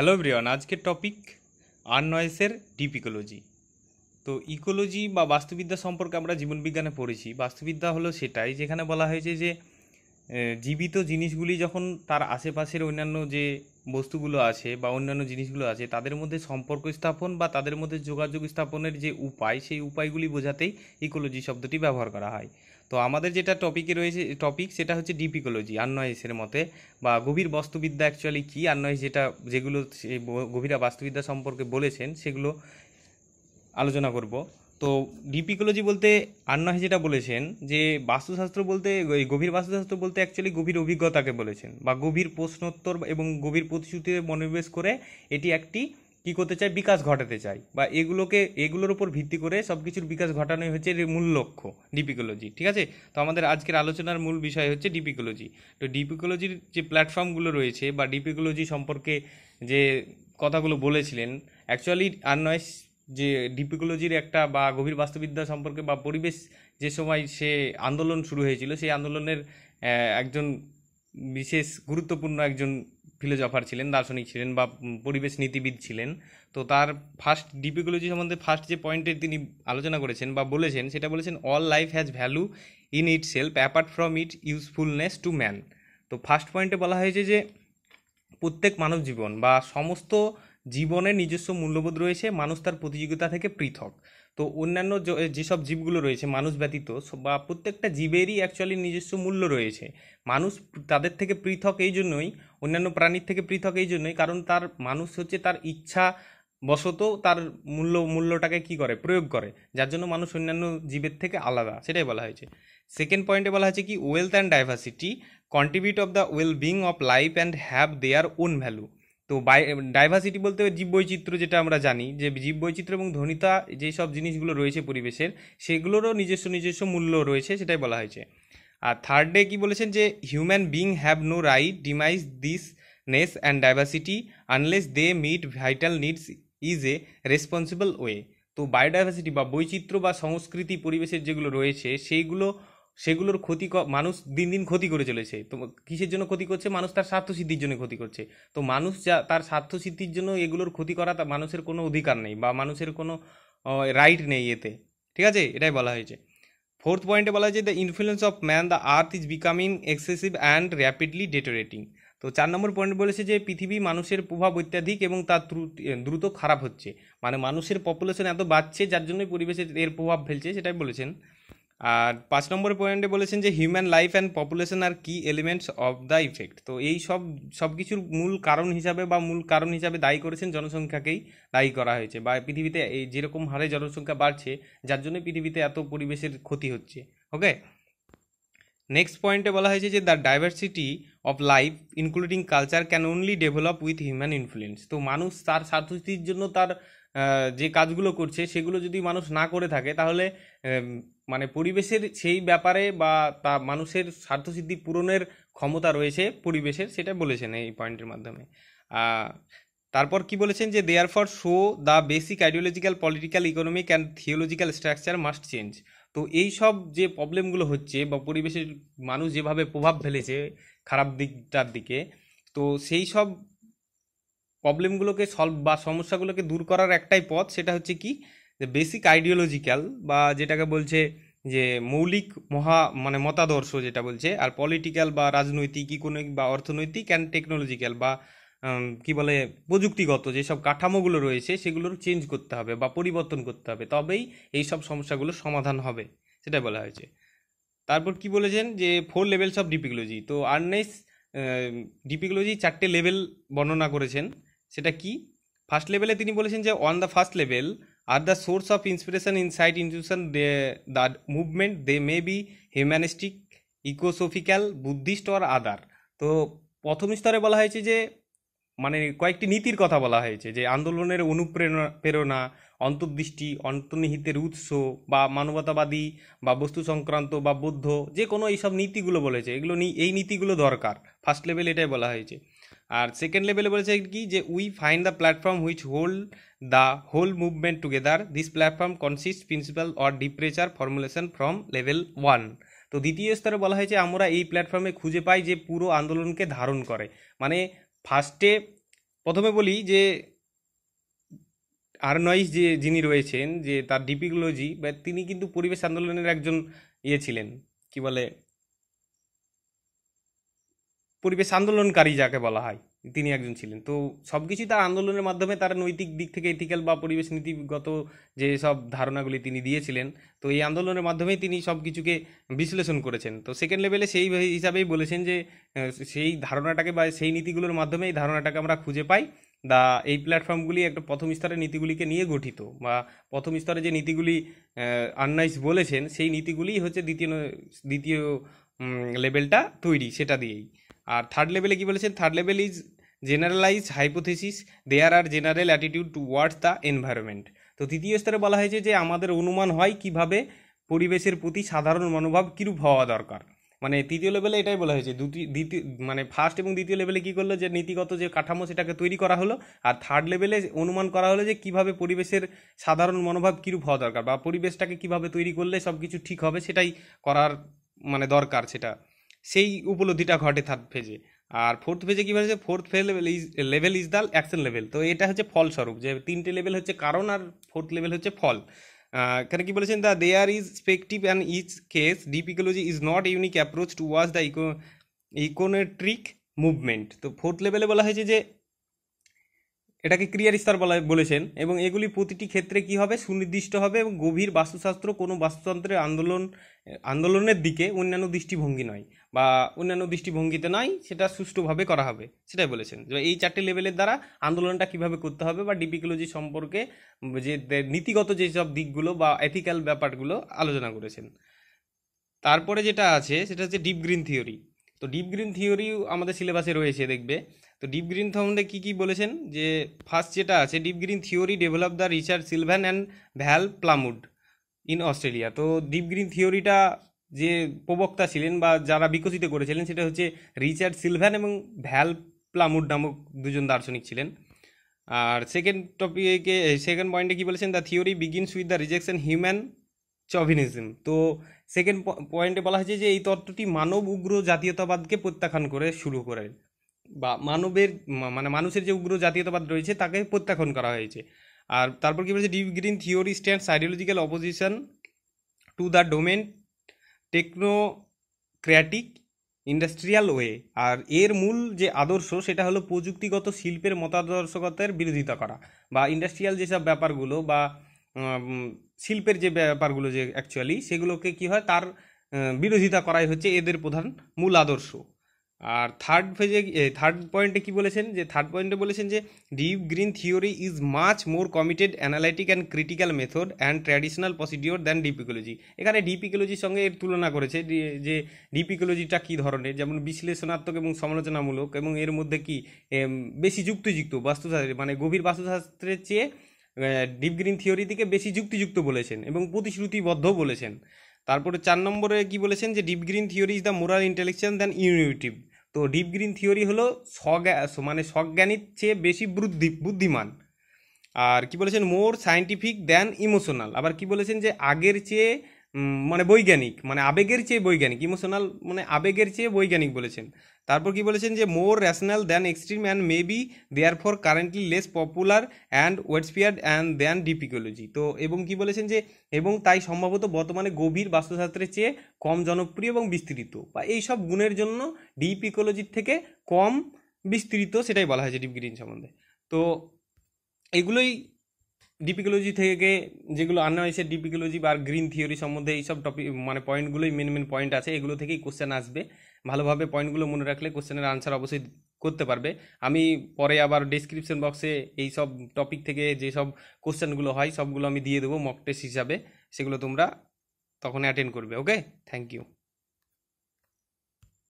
hello ব্রিয়ন আজকের topic Arne নয়েসের ডিপ ইকোলজি তো ইকোলজি বা বাস্তুবিদ্যা সম্পর্কে আমরা জীবনবিজ্ঞানে পড়েছি বাস্তুবিদ্যা হলো সেটাই যেখানে বলা হয়েছে যে জীবিত জিনিসগুলি যখন তার আশেপাশের অন্যান্য যে বস্তুগুলো আছে বা অন্যান্য জিনিসগুলো আছে তাদের মধ্যে সম্পর্ক স্থাপন বা তাদের মধ্যে যোগাযোগ স্থাপনের যে উপায় সেই উপায়গুলি বোঝাতেই ইকোলজি শব্দটি ব্যবহার করা হয় তো আমাদের যেটা টপিকে রয়েছে টপিক সেটা হচ্ছে ডিপিকোলজি আর্নয়েসের মতে বা গভীর বস্তুবিদ্যা অ্যাকচুয়ালি কী আর্নয়েস যেটা যেগুলো গভীরা বাস্তুবিদ্যা সম্পর্কে বলেছেন সেগুলো আলোচনা করব তো ডিপিকোলজি বলতে আন্নাহি যেটা বলেছেন যে বাস্তুশাস্ত্র বলতে গভীর বাস্তুশাস্ত্র বলতে অ্যাকচুয়ালি গভীর অভিজ্ঞতাকে বলেছেন বা গভীর প্রশ্নোত্তর এবং গভীর প্রতিশ্রুতিতে মনোনিবেশ করে এটি একটি কি করতে চাই বিকাশ ঘটাতে চাই বা এগুলোকে এগুলোর উপর ভিত্তি করে সব কিছুর বিকাশ ঘটানোই হচ্ছে মূল লক্ষ্য ডিপিকোলজি ঠিক আছে তো আমাদের আজকের আলোচনার মূল বিষয় হচ্ছে ডিপিকোলজি তো ডিপিকোলজির যে প্ল্যাটফর্মগুলো রয়েছে বা ডিপিকোলজি সম্পর্কে যে কথাগুলো বলেছিলেন অ্যাকচুয়ালি আর নয় যে ডিপিকোলজির একটা বা গভীর বাস্তুবিদ্যা সম্পর্কে বা পরিবেশ যে সময় সে আন্দোলন শুরু হয়েছিল সেই আন্দোলনের একজন বিশেষ গুরুত্বপূর্ণ একজন ফিলোজফার ছিলেন দার্শনিক ছিলেন বা পরিবেশ নীতিবিদ ছিলেন তো তার ফার্স্ট ডিপিকোলজি সম্বন্ধে ফার্স্ট যে পয়েন্টে তিনি আলোচনা করেছেন বা বলেছেন সেটা বলেছেন all life has value in itself apart from it usefulness to man তো ফার্স্ট পয়েন্টে বলা হয়েছে যে প্রত্যেক মানব জীবন বা সমস্ত জীবনের নিজস্ব মূল্যবোধ রয়েছে মানুষ তার প্রতিযোগিতা থেকে পৃথক তো অন্যান্য যেসব জীবগুলো রয়েছে মানুষ ব্যতীত বা প্রত্যেকটা জীবেরই অ্যাকচুয়ালি নিজস্ব মূল্য রয়েছে মানুষ তাদের থেকে পৃথক এই জন্যই অন্যান্য প্রাণীর থেকে পৃথক এই জন্যই কারণ তার মানুষ হচ্ছে তার ইচ্ছা বশত তার মূল্য মূল্যটাকে কি করে প্রয়োগ করে যার জন্য মানুষ অন্যান্য জীবের থেকে আলাদা সেটাই বলা হয়েছে সেকেন্ড পয়েন্টে বলা হয়েছে কি wealth and diversity contribute of the well being of life and have their own value তো বাই ডাইভার্সিটি বলতে জীববৈচিত্র্য যেটা আমরা জানি যে জীববৈচিত্র্য এবং ধনিতা যেই সব জিনিসগুলো রয়েছে পরিবেশের সেগুলোরও নিজস্ব নিজস্ব মূল্য রয়েছে সেটাই বলা হয়েছে আর থার্ড ডে কী বলেছেন যে human being have no right demise this নেস and diversity unless they meet vital needs is a responsible way তো বায়োডাইভার্সিটি বা বৈচিত্র্য বা সংস্কৃতি পরিবেশের যেগুলো রয়েছে সেইগুলো সেগুলোর ক্ষতি মানুষ দিন দিন ক্ষতি করে চলেছে তো কিসের জন্য ক্ষতি করছে মানুষ তার স্বার্থসিদ্ধির জন্য ক্ষতি করছে তো মানুষ যা তার স্বার্থসিদ্ধির জন্য এগুলোর ক্ষতি করা মানুষের কোনো অধিকার নেই বা মানুষের কোনো রাইট নেই এতে ঠিক আছে এটাই বলা হয়েছে ফোর্থ পয়েন্টে বলা হয়েছে the influence of man the earth is becoming excessive and rapidly deteriorating তো চার নম্বর পয়েন্ট বলেছে যে পৃথিবী মানুষের প্রভাব অত্যাধিক এবং তা দ্রুত খারাপ হচ্ছে মানে মানুষের পপুলেশন এত বাড়ছে যার জন্যই পরিবেশের এর প্রভাব ফেলছে সেটাই বলেছেন আর পাঁচ নম্বর পয়েন্টে বলেছেন যে হিউম্যান লাইফ অ্যান্ড পপুলেশন আর কি এলিমেন্টস অফ দ্য ইফেক্ট তো এই সব সব কিছুর মূল কারণ হিসাবে বা মূল কারণ হিসাবে দায়ী করেছেন জনসংখ্যাকেই দায়ী করা হয়েছে বা পৃথিবীতে এই যেরকম হারে জনসংখ্যা বাড়ছে যার জন্য পৃথিবীতে এত পরিবেশের ক্ষতি হচ্ছে ওকে নেক্সট পয়েন্টে বলা হয়েছে যে the diversity of life including culture can only develop with human influence তো মানুষ তার স্বার্থস্থির জন্য তার যে কাজগুলো করছে সেগুলো যদি মানুষ না করে থাকে তাহলে মানে পরিবেশের সেই ব্যাপারে বা তা মানুষের স্বার্থসিদ্ধি পূরণের ক্ষমতা রয়েছে পরিবেশের সেটা বলেছেন এই পয়েন্টের মাধ্যমে তারপর কি বলেছেন যে therefore show the basic ideological political economic and theological structure must change তো এই সব যে প্রবলেমগুলো হচ্ছে বা পরিবেশের মানুষ যেভাবে প্রভাব ফেলেছে খারাপ দিকটার দিকে তো সেই সব প্রবলেমগুলোকে সলভ বা সমস্যাগুলোকে দূর করার একটাই পথ সেটা হচ্ছে কি যে বেসিক আইডিওলজিক্যাল বা যেটাকে বলছে যে মৌলিক মহা মানে মতাদর্শ যেটা বলছে আর পলিটিক্যাল বা রাজনৈতিক ইকোনমিক বা অর্থনৈতিক অ্যান্ড টেকনোলজিক্যাল বা কি বলে প্রযুক্তিগত যেসব কাঠামোগুলো রয়েছে সেগুলোর চেঞ্জ করতে হবে বা পরিবর্তন করতে হবে তবেই এই সব সমস্যাগুলোর সমাধান হবে সেটা বলা হয়েছে তারপর কি বলেছেন যে ফোর লেভেলস অফ ডিপিকোলজি তো আর্নেস ডিপিকোলজি চারটে লেভেল বর্ণনা করেছেন সেটা কি ফার্স্ট লেভেলে তিনি বলেছেন যে on the first level are the source of inspiration insight institution the movement they may be humanistic ecosophical Buddhist or other তো প্রথম স্তরে বলা হয়েছে যে মানে কয়েকটি নীতির কথা বলা হয়েছে যে আন্দোলনের অনুপ্রেরণা প্রেরণা অন্তর্দৃষ্টি অন্তর্নিহিতের উৎস বা মানবতাবাদী বা বস্তু সংক্রান্ত বা বৌদ্ধ যে কোনো এইসব নীতিগুলো বলেছে এগুলো এই নীতিগুলো দরকার ফার্স্ট লেভেল এটাই বলা হয়েছে আর সেকেন্ড লেভেলে বলেছে কি যে we find the platform which hold the whole movement together this platform consist principal or departure formulation from level one তো দ্বিতীয় স্তরে বলা হয়েছে আমরা এই প্ল্যাটফর্মে খুঁজে পাই যে পুরো আন্দোলনকে ধারণ করে মানে ফার্স্টে প্রথমে বলি যে আরনয়েস যে যিনি রয়েছেন যে তার ডিপিকোলজি বা তিনি কিন্তু পরিবেশ আন্দোলনের একজন ইয়ে ছিলেন কি বলে পরিবেশ আন্দোলনকারী যাকে বলা হয় তিনি একজন ছিলেন তো সব কিছুই তার আন্দোলনের মাধ্যমে তার নৈতিক দিক থেকে ইথিক্যাল বা পরিবেশ নীতিগত যে সব ধারণাগুলি তিনি দিয়েছিলেন তো এই আন্দোলনের মাধ্যমেই তিনি সব কিছুকে বিশ্লেষণ করেছেন তো সেকেন্ড লেভেলে সেই হিসাবেই বলেছেন যে সেই ধারণাটাকে বা সেই নীতিগুলোর মাধ্যমে এই ধারণাটাকে আমরা খুঁজে পাই দা এই প্ল্যাটফর্মগুলি একটা প্রথম স্তরের নীতিগুলিকে নিয়ে গঠিত বা প্রথম স্তরে যে নীতিগুলি আন্নাইস বলেছেন সেই নীতিগুলি হচ্ছে দ্বিতীয় দ্বিতীয় লেভেলটা তৈরি সেটা দিয়েই আর থার্ড লেভেলে কি বলেছেন third level is generalize hypothesis there are general attitude towards the environment তো তৃতীয় স্তরে বলা হয়েছে যে আমাদের অনুমান হয় কিভাবে পরিবেশের প্রতি সাধারণ মনোভাব কীরূপ হওয়া দরকার মানে তৃতীয় লেভেলে এটাই বলা হয়েছে দুটি দ্বিতীয় মানে ফার্স্ট এবং দ্বিতীয় লেভেলে কী করলো যে নীতিগত যে কাঠামো সেটাকে তৈরি করা হলো আর থার্ড লেভেলে অনুমান করা হলো যে কিভাবে পরিবেশের সাধারণ মনোভাব কীরূপ হওয়া দরকার বা পরিবেশটাকে কিভাবে তৈরি করলে সব কিছু ঠিক হবে সেটাই করার মানে দরকার সেটা সেই উপলব্ধিটা ঘটে থার্ড ফেজে আর ফোর্থ পেজে কী বলেছে ফোর্থ ফে level is level is the action level তো এটা হচ্ছে ফলস্বরূপ যে তিনটে লেভেল হচ্ছে কারণ আর ফোর্থ লেভেল হচ্ছে ফল এখানে কী বলেছেন the there is perspective and is case deep ecology is not unique approach to was the eco ecocentric movement তো ফোর্থ লেভেলে বলা হয়েছে যে এটাকে ক্রিয়ার স্তর বলা বলেছেন এবং এগুলি প্রতিটি ক্ষেত্রে কি হবে সুনির্দিষ্ট হবে এবং গভীর বাস্তুশাস্ত্র কোনো বাস্তুতন্ত্রের আন্দোলন আন্দোলনের দিকে অন্যান্য দৃষ্টিভঙ্গি নয় বা অন্যান্য দৃষ্টিভঙ্গিতে নয় সেটা সুষ্ঠুভাবে করা হবে সেটাই বলেছেন যে এই চারটে লেভেলের দ্বারা আন্দোলনটা কিভাবে করতে হবে বা ডিপিকোলজি সম্পর্কে যে নীতিগত যেসব দিকগুলো বা এথিক্যাল ব্যাপারগুলো আলোচনা করেছেন তারপরে যেটা আছে সেটা হচ্ছে ডিপ গ্রিন থিওরি তো ডিপ গ্রিন থিওরিও আমাদের সিলেবাসে রয়েছে দেখবে তো ডিপ গ্রিন সম্বন্ধে কী কী বলেছেন যে ফার্স্ট যেটা আছে deep green theory develop the Richard Sylvan and Val Plumwood in Australia তো ডিপ গ্রিন থিওরিটা যে প্রবক্তা ছিলেন বা যারা বিকশিত করেছিলেন সেটা হচ্ছে রিচার্ড সিলভ্যান এবং ভ্যাল প্লামুড নামক দুজন দার্শনিক ছিলেন আর সেকেন্ড টপিকে সেকেন্ড পয়েন্টে কী বলেছেন the theory begins with the rejection human chauvinism তো সেকেন্ড পয়েন্টে বলা হয়েছে যে এই তত্ত্বটি মানব উগ্র জাতীয়তাবাদকে প্রত্যাখ্যান করে শুরু করে বা মানবের মানে মানুষের যে উগ্র জাতীয়তাবাদ রয়েছে তাকে প্রত্যাখ্যান করা হয়েছে আর তারপর কী বলেছে deep green theory stands ideological opposition to the domain technocratic industrial way আর এর মূল যে আদর্শ সেটা হলো প্রযুক্তিগত শিল্পের মতাদর্শকতার বিরোধিতা করা বা ইন্ডাস্ট্রিয়াল যেসব ব্যাপারগুলো বা শিল্পের যে ব্যাপারগুলো যে অ্যাকচুয়ালি সেগুলোকে কী হয় তার বিরোধিতা করাই হচ্ছে এদের প্রধান মূল আদর্শ আর থার্ড ফেজে থার্ড পয়েন্টে কি বলেছেন যে থার্ড পয়েন্টে বলেছেন যে deep green theory is much more committed analytic and critical method and traditional procedure than deep ecology এখানে ডিপিকোলজির সঙ্গে এর তুলনা করেছে যে ডিপিকোলজিটা কী ধরনের যেমন বিশ্লেষণাত্মক এবং সমালোচনামূলক এবং এর মধ্যে কি বেশি যুক্তিযুক্ত বাস্তুশাস্ত্রে মানে গভীর বাস্তুশাস্ত্রের চেয়ে ডিপ গ্রিন থিওরি থেকে বেশি যুক্তিযুক্ত বলেছেন এবং প্রতিশ্রুতিবদ্ধ বলেছেন তারপরে চার নম্বরে কি বলেছেন যে deep green theory is the moral intellectual than unitive তো ডিপ গ্রিন থিওরি হলো স্বজ্ঞা মানে স্বজ্ঞানীর চেয়ে বেশি বুদ্ধি বুদ্ধিমান আর কি বলেছেন মোর সায়েন্টিফিক দ্যান ইমোশনাল আবার কি বলেছেন যে আগের চেয়ে মানে বৈজ্ঞানিক মানে আবেগের চেয়ে বৈজ্ঞানিক ইমোশনাল মানে আবেগের চেয়ে বৈজ্ঞানিক বলেছেন তারপর কি বলেছেন যে more rational than extreme and may be therefore currently less popular and ওয়েটসপিয়ার অ্যান্ড দ্যান ডিপিকোলজি তো এবং কি বলেছেন যে এবং তাই সম্ভবত বর্তমানে গভীর বাস্তুশাস্ত্রের চেয়ে কম জনপ্রিয় এবং বিস্তৃত বা এই সব গুণের জন্য ডিপিকোলজির থেকে কম বিস্তৃত সেটাই বলা হয়েছে ডিপ গ্রিন সম্বন্ধে তো এগুলোই ডিপিকোলজি থেকে যেগুলো আনা হয়েছে ডিপিকোলজি বা গ্রিন থিওরি সম্বন্ধে এইসব টপিক মানে পয়েন্টগুলোই মেন মেন পয়েন্ট আছে এগুলো থেকেই কোশ্চেন আসবে ভালোভাবে পয়েন্টগুলো মনে রাখলে কোশ্চেনের আনসার অবশ্যই করতে পারবে আমি পরে আবার ডিসক্রিপশন বক্সে এই সব টপিক থেকে যেসব কোশ্চেনগুলো হয় সবগুলো আমি দিয়ে দেবো মক টেস্ট হিসাবে সেগুলো তোমরা তখন অ্যাটেন্ড করবে ওকে থ্যাংক ইউ